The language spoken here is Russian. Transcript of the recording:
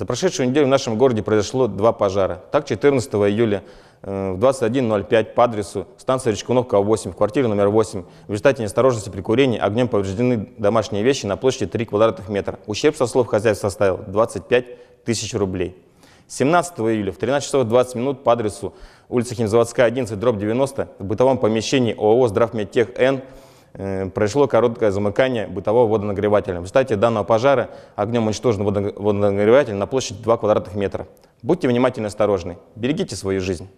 За прошедшую неделю в нашем городе произошло два пожара. Так, 14 июля э, в 21.05 по адресу станция Речкуновка, 8, в квартире номер 8. В результате неосторожности при курении огнем повреждены домашние вещи на площади 3 квадратных метра. Ущерб, со слов хозяев, составил 25 тысяч рублей. 17 июля в 13 часов 20 минут по адресу улица Химзаводская, 11, дробь 90, в бытовом помещении ООО «Здравмедтех Н» Э, произошло короткое замыкание бытового водонагревателя. В результате данного пожара огнем уничтожен водонагреватель на площади 2 квадратных метра. Будьте внимательны и осторожны. Берегите свою жизнь.